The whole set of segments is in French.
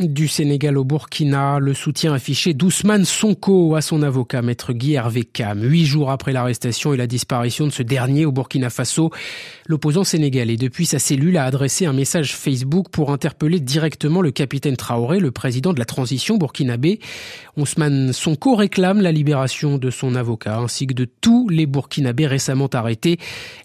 Du Sénégal au Burkina, le soutien affiché d'Ousmane Sonko à son avocat, maître Guy Hervé Cam. Huit jours après l'arrestation et la disparition de ce dernier au Burkina Faso, l'opposant sénégalais, depuis sa cellule, a adressé un message Facebook pour interpeller directement le capitaine Traoré, le président de la transition burkinabé. Ousmane Sonko réclame la libération de son avocat, ainsi que de tous les Burkinabés récemment arrêtés,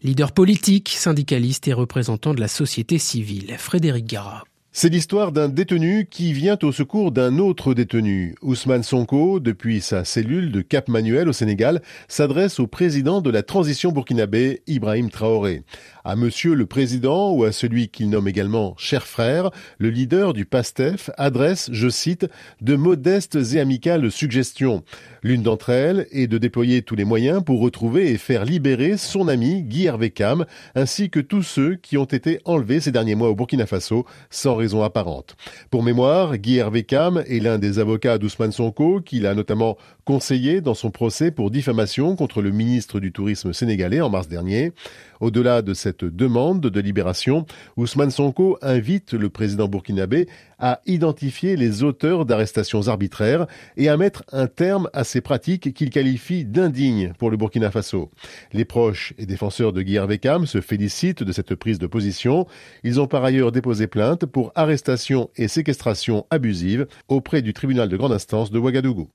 leaders politiques, syndicalistes et représentants de la société civile. Frédéric Gara. C'est l'histoire d'un détenu qui vient au secours d'un autre détenu. Ousmane Sonko, depuis sa cellule de Cap Manuel au Sénégal, s'adresse au président de la transition burkinabé, Ibrahim Traoré à monsieur le président ou à celui qu'il nomme également cher frère, le leader du PASTEF adresse, je cite, de modestes et amicales suggestions. L'une d'entre elles est de déployer tous les moyens pour retrouver et faire libérer son ami Guy Hervé ainsi que tous ceux qui ont été enlevés ces derniers mois au Burkina Faso sans raison apparente. Pour mémoire, Guy Hervé Cam est l'un des avocats d'Ousmane Sonko, qu'il a notamment conseillé dans son procès pour diffamation contre le ministre du Tourisme sénégalais en mars dernier. Au-delà de cette cette demande de libération, Ousmane Sonko invite le président burkinabé à identifier les auteurs d'arrestations arbitraires et à mettre un terme à ces pratiques qu'il qualifie d'indignes pour le Burkina Faso. Les proches et défenseurs de Guy Hervé se félicitent de cette prise de position. Ils ont par ailleurs déposé plainte pour arrestation et séquestration abusive auprès du tribunal de grande instance de Ouagadougou.